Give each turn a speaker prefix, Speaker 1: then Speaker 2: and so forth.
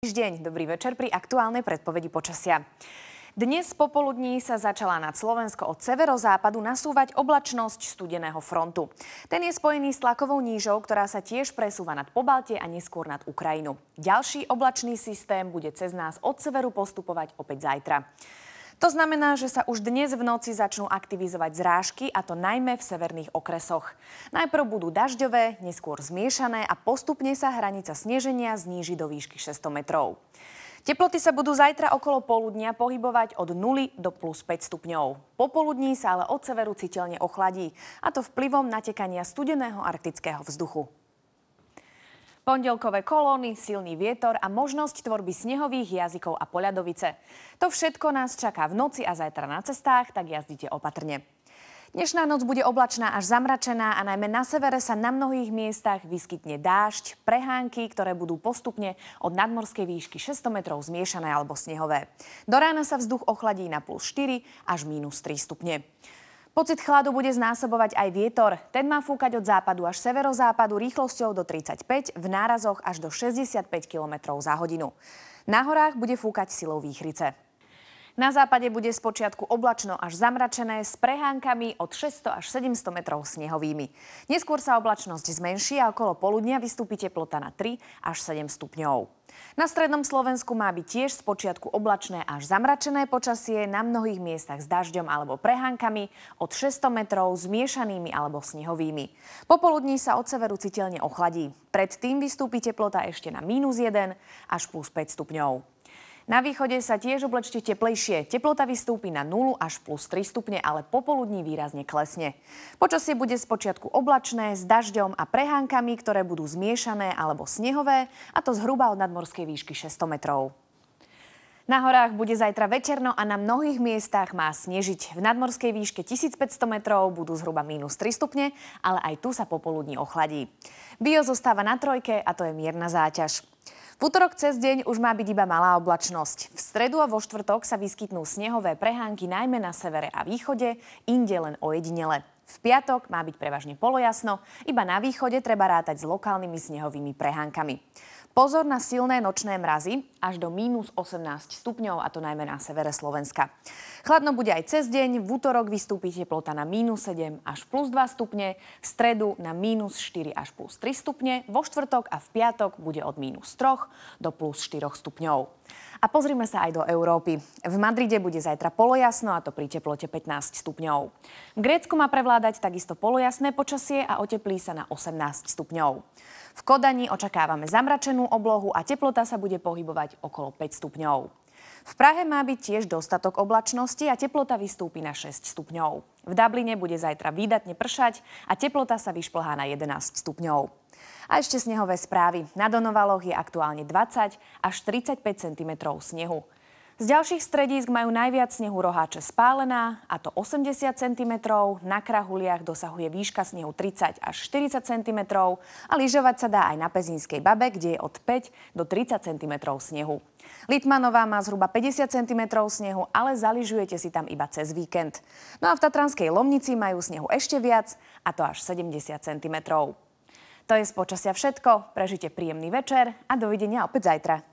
Speaker 1: Deň, dobrý večer pri aktuálnej predpovedi počasia. Dnes popoludní sa začala nad Slovensko od severozápadu nasúvať oblačnosť studeného frontu. Ten je spojený s tlakovou nížou, ktorá sa tiež presúva nad Pobaltie a neskôr nad Ukrajinu. Ďalší oblačný systém bude cez nás od severu postupovať opäť zajtra. To znamená, že sa už dnes v noci začnú aktivizovať zrážky, a to najmä v severných okresoch. Najprv budú dažďové, neskôr zmiešané a postupne sa hranica sneženia zníži do výšky 600 metrov. Teploty sa budú zajtra okolo poludnia pohybovať od 0 do plus 5 stupňov. Popoludní sa ale od severu citeľne ochladí, a to vplyvom natekania studeného arktického vzduchu pondelkové kolóny, silný vietor a možnosť tvorby snehových jazykov a poľadovice. To všetko nás čaká v noci a zajtra na cestách, tak jazdite opatrne. Dnešná noc bude oblačná až zamračená a najmä na severe sa na mnohých miestach vyskytne dážď, prehánky, ktoré budú postupne od nadmorskej výšky 600 metrov zmiešané alebo snehové. Do rána sa vzduch ochladí na plus 4 až minus 3 stupne. Pocit chladu bude znásobovať aj vietor. Ten má fúkať od západu až severozápadu rýchlosťou do 35, v nárazoch až do 65 km za hodinu. Na horách bude fúkať silou výchrice. Na západe bude spočiatku oblačno až zamračené s prehánkami od 600 až 700 metrov snehovými. Neskôr sa oblačnosť zmenší a okolo poludnia vystúpi teplota na 3 až 7 stupňov. Na strednom Slovensku má byť tiež spočiatku oblačné až zamračené počasie, na mnohých miestach s dažďom alebo prehánkami od 600 metrov s miešanými alebo snehovými. Popoludní sa od severu citeľne ochladí. Predtým vystúpi teplota ešte na minus 1 až plus 5 stupňov. Na východe sa tiež oblečte teplejšie. Teplota vystúpi na 0 až plus 3 stupne, ale popoludní výrazne klesne. Počasie bude spočiatku oblačné, s dažďom a prehánkami, ktoré budú zmiešané alebo snehové, a to zhruba od nadmorskej výšky 600 metrov. Na horách bude zajtra večerno a na mnohých miestach má snežiť. V nadmorskej výške 1500 metrov budú zhruba minus 3 stupne, ale aj tu sa popoludní ochladí. Bio zostáva na trojke a to je mierna záťaž. V útorok cez deň už má byť iba malá oblačnosť. V stredu a vo štvrtok sa vyskytnú snehové prehánky najmä na severe a východe, inde len ojedinele. V piatok má byť prevažne polojasno, iba na východe treba rátať s lokálnymi snehovými prehánkami. Pozor na silné nočné mrazy, až do mínus 18 stupňov, a to najmä na severe Slovenska. Chladno bude aj cez deň, v útorok vystúpi teplota na mínus 7 až plus 2 stupne, v stredu na mínus 4 až plus 3 stupne, vo štvrtok a v piatok bude od mínus 3 do plus 4 stupňov. A pozrime sa aj do Európy. V Madride bude zajtra polojasno, a to pri teplote 15 stupňov. V Grécku má prevládať takisto polojasné počasie a oteplí sa na 18 stupňov. V Kodani očakávame zamračenú oblohu a teplota sa bude pohybovať ostávať okolo 5 stupňov. V Prahe má byť tiež dostatok oblačnosti a teplota vystúpi na 6 stupňov. V Dubline bude zajtra výdatne pršať a teplota sa vyšplhá na 11 stupňov. A ešte snehové správy. Na Donovaloch je aktuálne 20 až 35 cm snehu. Z ďalších stredísk majú najviac snehu roháče spálená, a to 80 cm, na krahuliach dosahuje výška snehu 30 až 40 cm a lyžovať sa dá aj na Pezinskej babe, kde je od 5 do 30 cm snehu. Litmanová má zhruba 50 cm snehu, ale zaližujete si tam iba cez víkend. No a v Tatranskej Lomnici majú snehu ešte viac, a to až 70 cm. To je z počasia všetko, prežite príjemný večer a dovidenia opäť zajtra.